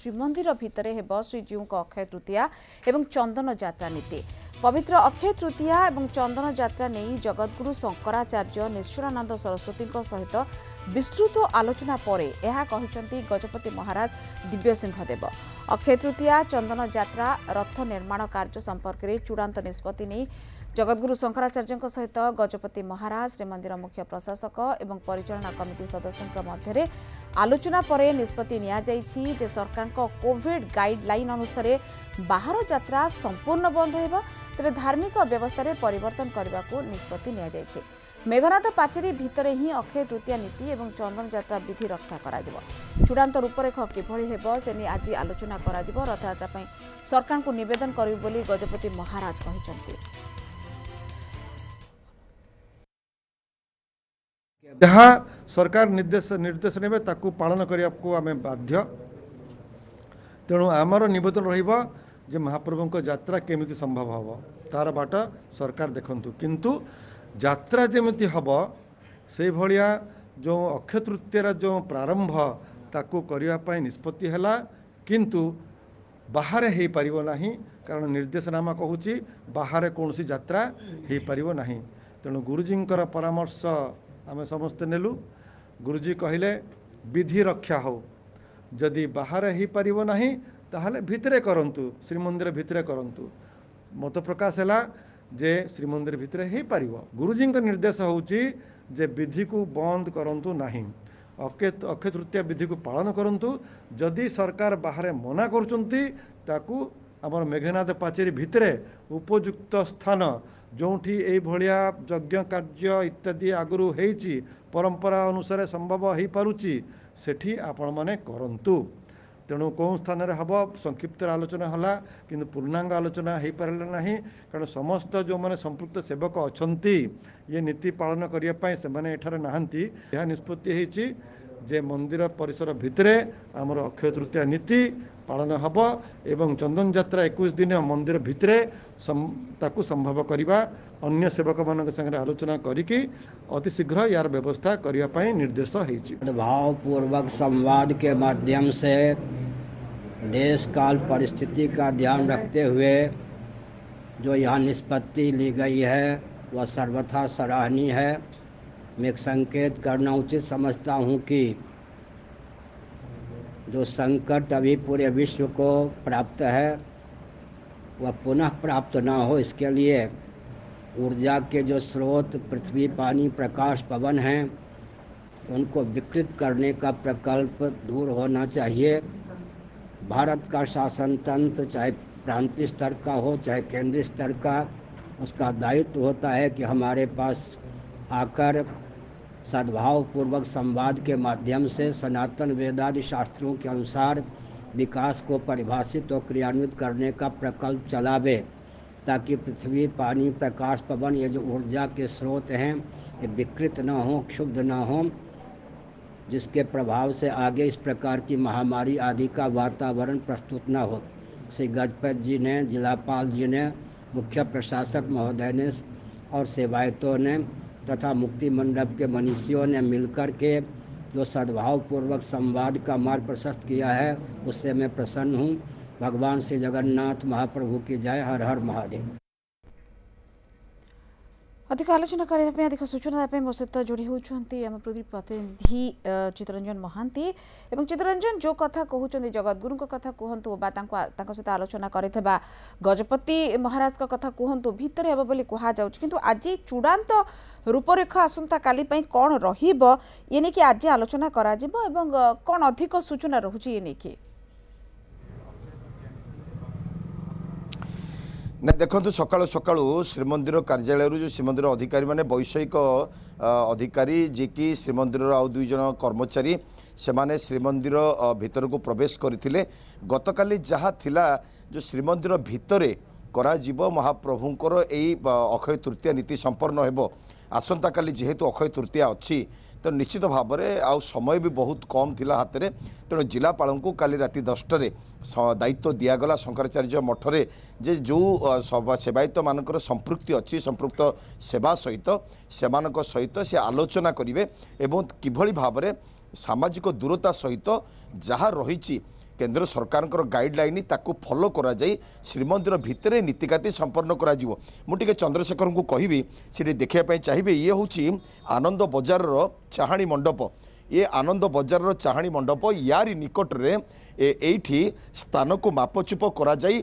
ଶ୍ରୀମନ୍ଦିର ଭିତରେ ହେବ ଶ୍ରୀଜୀଉଙ୍କ ଅକ୍ଷୟ ତୃତୀୟା ଏବଂ ଚନ୍ଦନ ଯାତ୍ରା ନୀତି ପବିତ୍ର ଅକ୍ଷୟ ତୃତୀୟା ଏବଂ ଚନ୍ଦନ ଯାତ୍ରା ନେଇ ଜଗଦ୍ଗୁରୁ ଶଙ୍କରାଚାର୍ଯ୍ୟ ନିଶ୍ୱରାନନ୍ଦ ସରସ୍ୱତୀଙ୍କ ସହିତ ବିସ୍ତୃତ ଆଲୋଚନା ପରେ ଏହା କହିଛନ୍ତି ଗଜପତି ମହାରାଜ ଦିବ୍ୟସିଂହ ଦେବ ଅକ୍ଷୟ ତୃତୀୟା ଚନ୍ଦନ ଯାତ୍ରା ରଥ ନିର୍ମାଣ କାର୍ଯ୍ୟ ସମ୍ପର୍କରେ ଚୂଡ଼ାନ୍ତ ନିଷ୍ପତ୍ତି ନେଇ ଜଗଦ୍ଗୁରୁ ଶଙ୍କରାଚାର୍ଯ୍ୟଙ୍କ ସହିତ ଗଜପତି ମହାରାଜ ଶ୍ରୀମନ୍ଦିର ମୁଖ୍ୟ ପ୍ରଶାସକ ଏବଂ ପରିଚାଳନା କମିଟି ସଦସ୍ୟଙ୍କ ମଧ୍ୟରେ ଆଲୋଚନା ପରେ ନିଷ୍ପତ୍ତି ନିଆଯାଇଛି ଯେ ସରକାରଙ୍କ କୋଭିଡ୍ ଗାଇଡ୍ଲାଇନ୍ ଅନୁସାରେ ବାହାର ଯାତ୍ରା ସମ୍ପୂର୍ଣ୍ଣ ବନ୍ଦ ରହିବ ତେବେ ଧାର୍ମିକ ବ୍ୟବସ୍ଥାରେ ପରିବର୍ତ୍ତନ କରିବାକୁ ନିଷ୍ପତ୍ତି ନିଆଯାଇଛି ମେଘନାଥ ପାଚେରୀ ଭିତରେ ହିଁ ଅକ୍ଷୟ ତୃତୀୟା ନୀତି ଏବଂ ଚନ୍ଦନଯାତ୍ରା ବିଧି ରକ୍ଷା କରାଯିବ ଚୂଡ଼ାନ୍ତ ରୂପରେଖ କିଭଳି ହେବ ସେ ନେଇ ଆଜି ଆଲୋଚନା କରାଯିବ ରଥଯାତ୍ରା ପାଇଁ ସରକାରଙ୍କୁ ନିବେଦନ କରିବି ବୋଲି ଗଜପତି ମହାରାଜ କହିଛନ୍ତି ଯାହା ସରକାର ନିର୍ଦ୍ଦେଶ ନିର୍ଦ୍ଦେଶ ନେବେ ତାକୁ ପାଳନ କରିବାକୁ ଆମେ ବାଧ୍ୟ ତେଣୁ ଆମର ନିବେଦନ ରହିବ ଯେ ମହାପ୍ରଭୁଙ୍କ ଯାତ୍ରା କେମିତି ସମ୍ଭବ ହେବ ତାର ବାଟ ସରକାର ଦେଖନ୍ତୁ କିନ୍ତୁ ଯାତ୍ରା ଯେମିତି ହେବ ସେଇଭଳିଆ ଯେଉଁ ଅକ୍ଷୟତୃତୀୟର ଯେଉଁ ପ୍ରାରମ୍ଭ ତାକୁ କରିବା ପାଇଁ ନିଷ୍ପତ୍ତି ହେଲା କିନ୍ତୁ ବାହାରେ ହୋଇପାରିବ ନାହିଁ କାରଣ ନିର୍ଦ୍ଦେଶନାମା କହୁଛି ବାହାରେ କୌଣସି ଯାତ୍ରା ହୋଇପାରିବ ନାହିଁ ତେଣୁ ଗୁରୁଜୀଙ୍କର ପରାମର୍ଶ ଆମେ ସମସ୍ତେ ନେଲୁ ଗୁରୁଜୀ କହିଲେ ବିଧି ରକ୍ଷା ହଉ ଯଦି ବାହାରେ ହୋଇପାରିବ ନାହିଁ ତାହେଲେ ଭିତରେ କରନ୍ତୁ ଶ୍ରୀମନ୍ଦିର ଭିତରେ କରନ୍ତୁ ମତ ପ୍ରକାଶ ହେଲା ଯେ ଶ୍ରୀମନ୍ଦିର ଭିତରେ ହୋଇପାରିବ ଗୁରୁଜୀଙ୍କ ନିର୍ଦ୍ଦେଶ ହେଉଛି ଯେ ବିଧିକୁ ବନ୍ଦ କରନ୍ତୁ ନାହିଁ ଅକ୍ଷୟ ତୃତୀୟା ବିଧିକୁ ପାଳନ କରନ୍ତୁ ଯଦି ସରକାର ବାହାରେ ମନା କରୁଛନ୍ତି ତାକୁ ଆମର ମେଘନାଥ ପାଚେରୀ ଭିତରେ ଉପଯୁକ୍ତ ସ୍ଥାନ ଯେଉଁଠି ଏଇଭଳିଆ ଯଜ୍ଞ କାର୍ଯ୍ୟ ଇତ୍ୟାଦି ଆଗରୁ ହେଇଛି ପରମ୍ପରା ଅନୁସାରେ ସମ୍ଭବ ହୋଇପାରୁଛି ସେଠି ଆପଣମାନେ କରନ୍ତୁ ତେଣୁ କେଉଁ ସ୍ଥାନରେ ହେବ ସଂକ୍ଷିପ୍ତରେ ଆଲୋଚନା ହେଲା କିନ୍ତୁ ପୂର୍ଣ୍ଣାଙ୍ଗ ଆଲୋଚନା ହୋଇପାରିଲା ନାହିଁ କାରଣ ସମସ୍ତ ଯେଉଁମାନେ ସମ୍ପୃକ୍ତ ସେବକ ଅଛନ୍ତି ଇଏ ନୀତି ପାଳନ କରିବା ପାଇଁ ସେମାନେ ଏଠାରେ ନାହାନ୍ତି ଏହା ନିଷ୍ପତ୍ତି ହୋଇଛି जे मंदिर परिसर भितरे आमर अक्षय तृतीया नीति पालन हम एवं चंदन जात्रा एक दिन मंदिर भितरे संभव करवा अन्य सेवक मानते आलोचना करी अति यार व्यवस्था करने निर्देश भावपूर्वक संवाद के माध्यम से देश काल परिस्थिति का ध्यान रखते हुए जो यहाँ निष्पत्ति ली गई है वह सर्वथा सराहनीय है मैं एक संकेत करना उचित समझता हूँ कि जो संकट अभी पूरे विश्व को प्राप्त है वह पुनः प्राप्त ना हो इसके लिए ऊर्जा के जो स्रोत पृथ्वी पानी प्रकाश पवन हैं उनको विकृत करने का प्रकल्प दूर होना चाहिए भारत का शासन तंत्र चाहे प्रांतीय स्तर का हो चाहे केंद्रीय स्तर का उसका दायित्व होता है कि हमारे पास आकर सद्भाव पूर्वक संवाद के माध्यम से सनातन वेदादि शास्त्रों के अनुसार विकास को परिभाषित और क्रियान्वित करने का प्रकल्प चलावे ताकि पृथ्वी पानी प्रकाश पवन ये जो ऊर्जा के स्रोत हैं ये विकृत न हों क्षुब्ध न हों जिसके प्रभाव से आगे इस प्रकार की महामारी आदि का वातावरण प्रस्तुत न हो श्री गजपत जी ने जिलापाल जी ने मुख्य प्रशासक महोदय ने और सेवायतों ने तथा मुक्ति मंडप के मनीषियों ने मिलकर के जो सद्भावपूर्वक संवाद का मार्ग प्रशस्त किया है उससे मैं प्रसन्न हूँ भगवान श्री जगन्नाथ महाप्रभु की जय हर हर महादेव अधिक आलोचना करने अधिक सूचना मो सहित जोड़ी होती आम प्रतिनिधि चितरंजन महांती और चितरंजन जो कथा कहते जगद्गुरु कथा कहतु सहित आलोचना कर गजपति महाराज का कथा कहतु भितर हे बोली कहुच कि आज चूड़ांत रूपरेखा आसंता काली कौन रही कि आज आलोचना कौन अधिक सूचना रोचे ये नहीं ନା ଦେଖନ୍ତୁ ସକାଳୁ ସକାଳୁ ଶ୍ରୀମନ୍ଦିର କାର୍ଯ୍ୟାଳୟରୁ ଯେଉଁ ଶ୍ରୀମନ୍ଦିର ଅଧିକାରୀମାନେ ବୈଷୟିକ ଅଧିକାରୀ ଯିଏକି ଶ୍ରୀମନ୍ଦିରର ଆଉ ଦୁଇ ଜଣ କର୍ମଚାରୀ ସେମାନେ ଶ୍ରୀମନ୍ଦିର ଭିତରକୁ ପ୍ରବେଶ କରିଥିଲେ ଗତକାଲି ଯାହା ଥିଲା ଯେଉଁ ଶ୍ରୀମନ୍ଦିର ଭିତରେ କରାଯିବ ମହାପ୍ରଭୁଙ୍କର ଏଇ ଅକ୍ଷୟ ତୃତୀୟା ନୀତି ସମ୍ପନ୍ନ ହେବ ଆସନ୍ତାକାଲି ଯେହେତୁ ଅକ୍ଷୟ ତୃତୀୟା ଅଛି ତ ନିଶ୍ଚିତ ଭାବରେ ଆଉ ସମୟ ବି ବହୁତ କମ୍ ଥିଲା ହାତରେ ତେଣୁ ଜିଲ୍ଲାପାଳଙ୍କୁ କାଲି ରାତି ଦଶଟାରେ ଦାୟିତ୍ୱ ଦିଆଗଲା ଶଙ୍କରାଚାର୍ଯ୍ୟ ମଠରେ ଯେ ଯେଉଁ ସେବାୟତମାନଙ୍କର ସମ୍ପୃକ୍ତି ଅଛି ସମ୍ପୃକ୍ତ ସେବା ସହିତ ସେମାନଙ୍କ ସହିତ ସେ ଆଲୋଚନା କରିବେ ଏବଂ କିଭଳି ଭାବରେ ସାମାଜିକ ଦୂରତା ସହିତ ଯାହା ରହିଛି কেন্দ্র সরকারঙ্কর গাইডলাইন তাকে ফলো করা যাই শ্রীমন্দির ভিতরে নীতিকাতি সম্পন্ন করা যাব মু টিকে চন্দ্রশেখরଙ୍କୁ କହିବି সেটি ଦେଖିବା ପାଇଁ ଚାହିଁବେ ଇଏ ହେଉଛି ଆନନ୍ଦ ବଜାରର ଚାହାଣୀ ମଣ୍ଡପ ଇଏ ଆନନ୍ଦ ବଜାରର ଚାହାଣୀ ମଣ୍ଡପ ୟାରି ନିକଟରେ ଏଇଠି ସ୍ଥାନକୁ ମାପଚୁପ କରାଯାଇ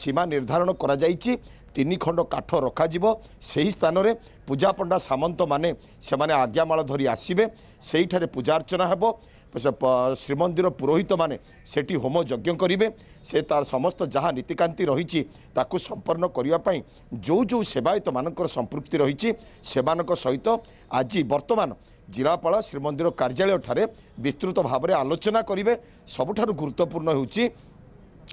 ସୀମା ନିର୍ଦ୍ଧାରଣ କରାଯାଇଛି ତିନି ଖଣ୍ଡ କାଠ ରଖାଯିବ ସେହି ସ୍ଥାନରେ ପୂଜା ପଣ୍ଡା ସାମନ୍ତମାନେ ସେମାନେ ଆଜ୍ଞାମାଳ ଧରି ଆସିବେ ସେଇଠାରେ ପୂଜା ଅର୍ଚ୍ଚନା ହେବ ଶ୍ରୀମନ୍ଦିର ପୁରୋହିତମାନେ ସେଠି ହୋମ ଯଜ୍ଞ କରିବେ ସେ ତାର ସମସ୍ତ ଯାହା ନୀତିକାନ୍ତି ରହିଛି ତାକୁ ସମ୍ପନ୍ନ କରିବା ପାଇଁ ଯେଉଁ ଯେଉଁ ସେବାୟତମାନଙ୍କର ସମ୍ପୃକ୍ତି ରହିଛି ସେମାନଙ୍କ ସହିତ ଆଜି ବର୍ତ୍ତମାନ ଜିଲ୍ଲାପାଳ ଶ୍ରୀମନ୍ଦିର କାର୍ଯ୍ୟାଳୟଠାରେ ବିସ୍ତୃତ ଭାବରେ ଆଲୋଚନା କରିବେ ସବୁଠାରୁ ଗୁରୁତ୍ୱପୂର୍ଣ୍ଣ ହେଉଛି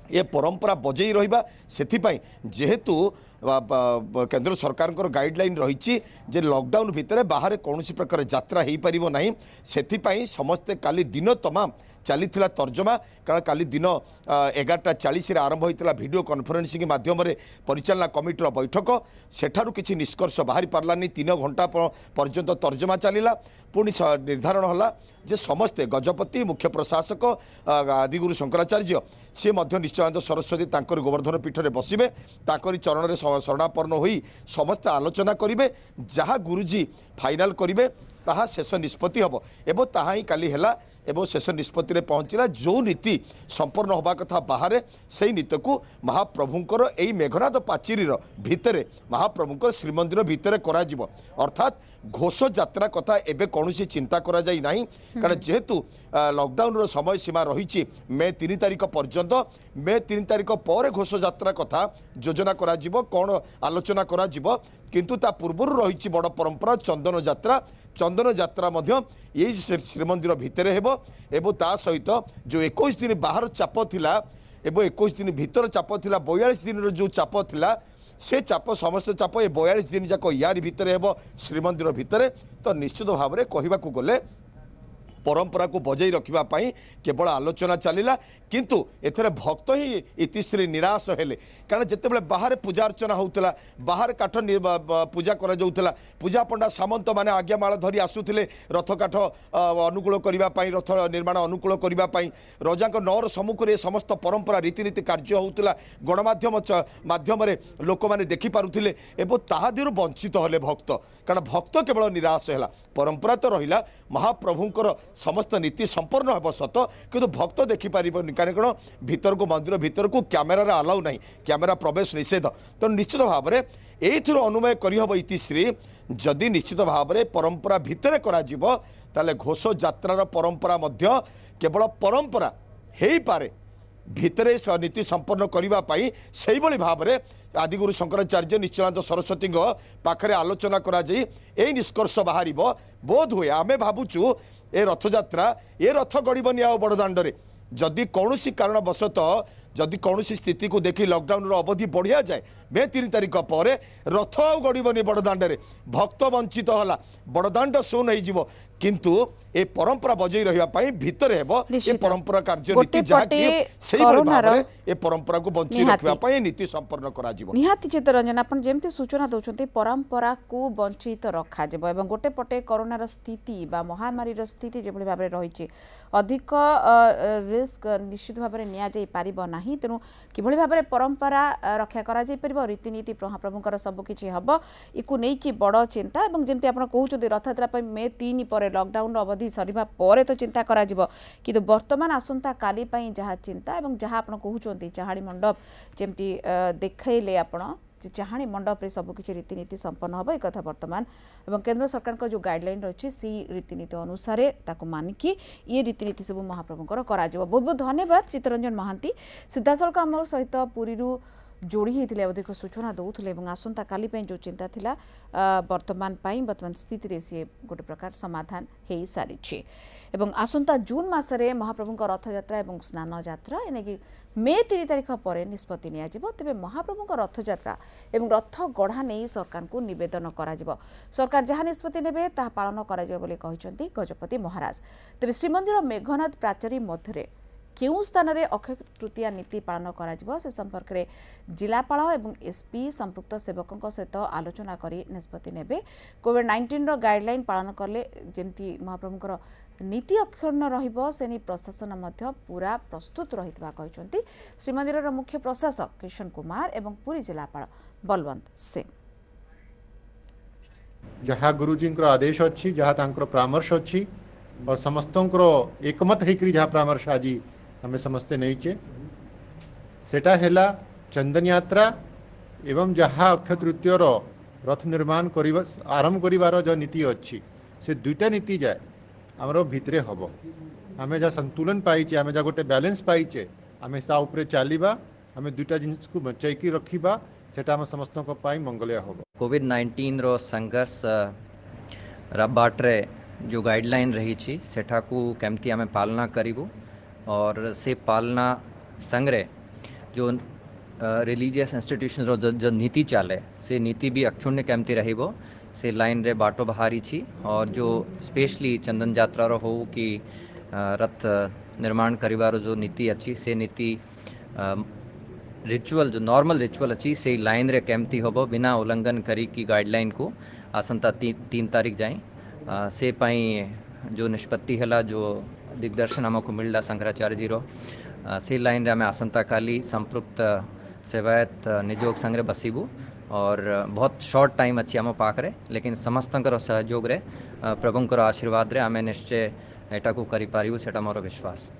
ଏ ପରମ୍ପରା ବଜେଇ ରହିବା ସେଥିପାଇଁ ଯେହେତୁ କେନ୍ଦ୍ର ସରକାରଙ୍କର ଗାଇଡ଼ଲାଇନ୍ ରହିଛି ଯେ ଲକ୍ଡାଉନ୍ ଭିତରେ ବାହାରେ କୌଣସି ପ୍ରକାର ଯାତ୍ରା ହୋଇପାରିବ ନାହିଁ ସେଥିପାଇଁ ସମସ୍ତେ କାଲି ଦିନ ତମାମ ଚାଲିଥିଲା ତର୍ଜମା କାରଣ କାଲି ଦିନ ଏଗାରଟା ଚାଳିଶରେ ଆରମ୍ଭ ହୋଇଥିଲା ଭିଡ଼ିଓ କନଫରେନ୍ସିଂ ମାଧ୍ୟମରେ ପରିଚାଳନା କମିଟିର ବୈଠକ ସେଠାରୁ କିଛି ନିଷ୍କର୍ଷ ବାହାରି ପାରିଲାନି ତିନି ଘଣ୍ଟା ପର୍ଯ୍ୟନ୍ତ ତର୍ଜମା ଚାଲିଲା ପୁଣି ନିର୍ଦ୍ଧାରଣ ହେଲା ଯେ ସମସ୍ତେ ଗଜପତି ମୁଖ୍ୟ ପ୍ରଶାସକ ଆଦିଗୁରୁ ଶଙ୍କରାଚାର୍ଯ୍ୟ ସିଏ ମଧ୍ୟ ନିଶ୍ଚୟାନନ୍ଦ ସରସ୍ୱତୀ ତାଙ୍କର ଗୋବର୍ଦ୍ଧନ ପୀଠରେ ବସିବେ ତାଙ୍କରି ଚରଣରେ শরণাপন্ন হয়ে সমস্তে আলোচনা করবে যা গুরুজী ফাইনাল করবে তাহা শেষ নিষ্পতি হব এবং তাহা হি কালি হেলা এবং শেষ নিষ্পতিরে পৌঁছিলা যে নীতি সম্পূর্ণ হওয়া কথা বাহারে সেই নীতিকে মহাপ্রভুঙ্কর এই মেঘনাথ পাচিরীর ভিতরে মহাপ্রভুঙ্কর শ্রীমন্দির ভিতরে করা যাব অর্থাৎ ঘোষযাত্রা কথা এবে কৌশি চিন্তা করা যাই না কারণ যেহেতু লকডাউনর সময়সীমা রয়েছে মে তিন তারিখ পর্যন্ত মে তিন তারিখ পরে ঘোষযাত্রা কথা যোজনা করা কোণ আলোচনা করা କିନ୍ତୁ ତା ପୂର୍ବରୁ ରହିଛି ବଡ଼ ପରମ୍ପରା ଚନ୍ଦନ ଯାତ୍ରା ଚନ୍ଦନ ଯାତ୍ରା ମଧ୍ୟ ଏଇ ଶ୍ରୀମନ୍ଦିର ଭିତରେ ହେବ ଏବଂ ତା ସହିତ ଯେଉଁ ଏକୋଇଶ ଦିନ ବାହାର ଚାପ ଥିଲା ଏବଂ ଏକୋଇଶ ଦିନ ଭିତର ଚାପ ଥିଲା ବୟାଳିଶ ଦିନର ଯେଉଁ ଚାପ ଥିଲା ସେ ଚାପ ସମସ୍ତ ଚାପ ଏ ବୟାଳିଶ ଦିନ ଯାକ ୟାରି ଭିତରେ ହେବ ଶ୍ରୀମନ୍ଦିର ଭିତରେ ତ ନିଶ୍ଚିତ ଭାବରେ କହିବାକୁ ଗଲେ ପରମ୍ପରାକୁ ବଜେଇ ରଖିବା ପାଇଁ କେବଳ ଆଲୋଚନା ଚାଲିଲା କିନ୍ତୁ ଏଥିରେ ଭକ୍ତ ହିଁ ଇତିଶ୍ରୀ ନିରାଶ ହେଲେ କାରଣ ଯେତେବେଳେ ବାହାରେ ପୂଜା ଅର୍ଚ୍ଚନା ହେଉଥିଲା ବାହାରେ କାଠ ପୂଜା କରାଯାଉଥିଲା ପୂଜା ପଣ୍ଡା ସାମନ୍ତମାନେ ଆଜ୍ଞାମାଳ ଧରି ଆସୁଥିଲେ ରଥ କାଠ ଅନୁକୂଳ କରିବା ପାଇଁ ରଥ ନିର୍ମାଣ ଅନୁକୂଳ କରିବା ପାଇଁ ରଜାଙ୍କ ନଅର ସମ୍ମୁଖରେ ଏ ସମସ୍ତ ପରମ୍ପରା ରୀତିନୀତି କାର୍ଯ୍ୟ ହେଉଥିଲା ଗଣମାଧ୍ୟମ ମାଧ୍ୟମରେ ଲୋକମାନେ ଦେଖିପାରୁଥିଲେ ଏବଂ ତାହା ଦେହରୁ ବଞ୍ଚିତ ହେଲେ ଭକ୍ତ କାରଣ ଭକ୍ତ କେବଳ ନିରାଶ ହେଲା ପରମ୍ପରା ତ ରହିଲା ମହାପ୍ରଭୁଙ୍କର ସମସ୍ତ ନୀତି ସମ୍ପୂର୍ଣ୍ଣ ହେବ ସତ କିନ୍ତୁ ଭକ୍ତ ଦେଖିପାରିବନି କାରଣ କ'ଣ ଭିତରକୁ ମନ୍ଦିର ଭିତରକୁ କ୍ୟାମେରାରେ ଆଲାଉ ନାହିଁ କ୍ୟାମେରା ପ୍ରବେଶ ନିଷେଧ ତେଣୁ ନିଶ୍ଚିତ ଭାବରେ ଏଇଥିରୁ ଅନୁମୟ କରିହେବ ଇତିଶ୍ରୀ ଯଦି ନିଶ୍ଚିତ ଭାବରେ ପରମ୍ପରା ଭିତରେ କରାଯିବ ତାହେଲେ ଘୋଷ ଯାତ୍ରାର ପରମ୍ପରା ମଧ୍ୟ କେବଳ ପରମ୍ପରା ହେଇପାରେ ଭିତରେ ନୀତି ସମ୍ପନ୍ନ କରିବା ପାଇଁ ସେହିଭଳି ଭାବରେ ଆଦିଗୁରୁ ଶଙ୍କରାଚାର୍ଯ୍ୟ ନିଶ୍ଚଳାନ୍ତ ସରସ୍ୱତୀଙ୍କ ପାଖରେ ଆଲୋଚନା କରାଯାଇ ଏହି ନିଷ୍କର୍ଷ ବାହାରିବ ବୋଧ ହୁଏ ଆମେ ଭାବୁଛୁ ଏ ରଥଯାତ୍ରା ଏ ରଥ ଗଡ଼ିବନି ଆଉ ବଡ଼ଦାଣ୍ଡରେ ଯଦି କୌଣସି କାରଣବଶତଃ ଯଦି କୌଣସି ସ୍ଥିତିକୁ ଦେଖି ଲକଡାଉନର ଅବଧି ବଢ଼ିଆଯାଏ ମେ ତିନି ତାରିଖ ପରେ ରଥ ଆଉ ଗଡ଼ିବନି ବଡ଼ଦାଣ୍ଡରେ ଭକ୍ତ ବଞ୍ଚିତ ହେଲା ବଡ଼ଦାଣ୍ଡ ଶୂନ ହେଇଯିବ କିନ୍ତୁ ଏ ପରମ୍ପରା ବଜେଇ ରହିବା ପାଇଁ ଭିତରେ ହେବ ଏ ପରମ୍ପରା କାର୍ଯ୍ୟନୀତି ଯାହାକି ସେହିଭଳି ଭାବରେ ଏ ପରମ୍ପରାକୁ ବଞ୍ଚି ରଖିବା ପାଇଁ ନୀତି ସମ୍ପନ୍ନ କରାଯିବ ନିହାତି ଚିତ୍ତରଞ୍ଜନ ଆପଣ ଯେମିତି ସୂଚନା ଦେଉଛନ୍ତି ପରମ୍ପରାକୁ ବଞ୍ଚିତ ରଖାଯିବ ଏବଂ ଗୋଟେ ପଟେ କରୋନାର ସ୍ଥିତି ବା ମହାମାରୀର ସ୍ଥିତି ଯେଭଳି ଭାବରେ ରହିଛି ଅଧିକ ରିସ୍କ ନିଶ୍ଚିତ ଭାବରେ ନିଆଯାଇ ପାରିବ ନାହିଁ ତେଣୁ କିଭଳି ଭାବରେ ପରମ୍ପରା ରକ୍ଷା କରାଯାଇପାରିବ ରୀତିନୀତି ମହାପ୍ରଭୁଙ୍କର ସବୁକିଛି ହେବ ୟାକୁ ନେଇକି ବଡ଼ ଚିନ୍ତା ଏବଂ ଯେମିତି ଆପଣ କହୁଛନ୍ତି ରଥଯାତ୍ରା ପାଇଁ ମେ ତିନି ପରେ ଲକଡାଉନର ଅବଧି ଅବଧି ସରିବା ପରେ ତ ଚିନ୍ତା କରାଯିବ କିନ୍ତୁ ବର୍ତ୍ତମାନ ଆସନ୍ତାକାଲି ପାଇଁ ଯାହା ଚିନ୍ତା ଏବଂ ଯାହା ଆପଣ କହୁଛନ୍ତି ଚାହାଣୀ ମଣ୍ଡପ ଯେମିତି ଦେଖାଇଲେ ଆପଣ যে চাহাণী মণ্ডপে সবুকিছি রীতিনীতি সম্পন্ন হব এই কথা বর্তমান এবং কেন্দ্র সরকার যে গাইডলাইন রয়েছে সেই রীতিনীতি অনুসারে তাকে মানিকি ইয়ে রীতিনীতি সব মহাপ্রভুঙ্কর করা বহুত বহুত ধন্যবাদ চিত্তরঞ্জন মহান্তি সিধাসলখ আমার সহিত পুরীর ଯୋଡ଼ି ହୋଇଥିଲେ ଅଧିକ ସୂଚନା ଦେଉଥିଲେ ଏବଂ ଆସନ୍ତାକାଲି ପାଇଁ ଯେଉଁ ଚିନ୍ତା ଥିଲା ବର୍ତ୍ତମାନ ପାଇଁ ବର୍ତ୍ତମାନ ସ୍ଥିତିରେ ସିଏ ଗୋଟେ ପ୍ରକାର ସମାଧାନ ହୋଇସାରିଛି ଏବଂ ଆସନ୍ତା ଜୁନ୍ ମାସରେ ମହାପ୍ରଭୁଙ୍କ ରଥଯାତ୍ରା ଏବଂ ସ୍ନାନ ଯାତ୍ରା ଏନେକି ମେ ତିନି ତାରିଖ ପରେ ନିଷ୍ପତ୍ତି ନିଆଯିବ ତେବେ ମହାପ୍ରଭୁଙ୍କ ରଥଯାତ୍ରା ଏବଂ ରଥ ଗଢ଼ା ନେଇ ସରକାରଙ୍କୁ ନିବେଦନ କରାଯିବ ସରକାର ଯାହା ନିଷ୍ପତ୍ତି ନେବେ ତାହା ପାଳନ କରାଯିବ ବୋଲି କହିଛନ୍ତି ଗଜପତି ମହାରାଜ ତେବେ ଶ୍ରୀମନ୍ଦିର ମେଘନାଥ ପ୍ରାଚେରୀ ମଧ୍ୟରେ କେଉଁ ସ୍ଥାନରେ ଅକ୍ଷୟ ତୃତୀୟା ନୀତି ପାଳନ କରାଯିବ ସେ ସମ୍ପର୍କରେ ଜିଲ୍ଲାପାଳ ଏବଂ ଏସ୍ପି ସମ୍ପୃକ୍ତ ସେବକଙ୍କ ସହିତ ଆଲୋଚନା କରି ନିଷ୍ପତ୍ତି ନେବେ କୋଭିଡ୍ ନାଇଣ୍ଟିନ୍ର ଗାଇଡ୍ଲାଇନ୍ ପାଳନ କଲେ ଯେମିତି ମହାପ୍ରଭୁଙ୍କର ନୀତି ଅକ୍ଷୁଣ୍ଣ ରହିବ ସେ ନେଇ ପ୍ରଶାସନ ମଧ୍ୟ ପୁରା ପ୍ରସ୍ତୁତ ରହିଥିବା କହିଛନ୍ତି ଶ୍ରୀମନ୍ଦିରର ମୁଖ୍ୟ ପ୍ରଶାସକ କିଶନ କୁମାର ଏବଂ ପୁରୀ ଜିଲ୍ଲାପାଳ ବଲବନ୍ତ ସିଂ ଯାହା ଗୁରୁଜୀଙ୍କର ଆଦେଶ ଅଛି ଯାହା ତାଙ୍କର ପରାମର୍ଶ ଅଛି और समस्तों को एकमत होकर जहाँ परामर्श आज हमें समस्ते नहीं चे सेटा हेला चंदन यात्रा एवं जहाँ अक्षय तृतीयर रथ निर्माण कर आरंभ करार जो नीति अच्छी से दुईटा नीति जाए आमर भितरे हम आम जहाँ संतुलन पाई आम जहाँ गोटे बैलेंस पाइचे आम ता चलवा आम दुईटा जिनस को बचाई रखा से समस्त मंगलिया हम कॉविड नाइंटीन रघर्ष ନାଇଣ୍ଟିନ୍ର जो गाइडलाइन रही ଗାଇଡ଼ଲାଇନ୍ ରହିଛି को କେମିତି ଆମେ पालना କରିବୁ और से पालना संग्रह जो रिलीजियस इंस्टीट्यूशन जो, जो नीति चाले से नीति भी अक्षुण्य केमती रही वो से लाइन रे बाटो बहारी छी और जो स्पेशली चंदन यात्रा रो हो कि रथ निर्माण करिवार जो नीति अच्छी से नीति रिचुअल जो नॉर्मल रिचुअल अच्छी से लाइन रे कमती होबो बिना उल्लंघन करी कि गाइडलाइन को आसंता ती, तीन तारीख जाए से पाई जो निष्पत्ति हला जो दिग्दर्शन ದಿಗ್ದರ್ಶನ ಮಿಳ್ಳ ಶಂಕರಾಚಾರ್ಯಜಿರೋ ಸಿ आम आसंता का संपृक्त सेवायत निजोग संग्रह बसबू और बहुत शॉर्ट टाइम अच्छी आम पाखे लेकिन समस्त सहयोग रे प्रभुं आशीर्वाद रे आम निश्चय यटा को करूँ से मोर विश्वास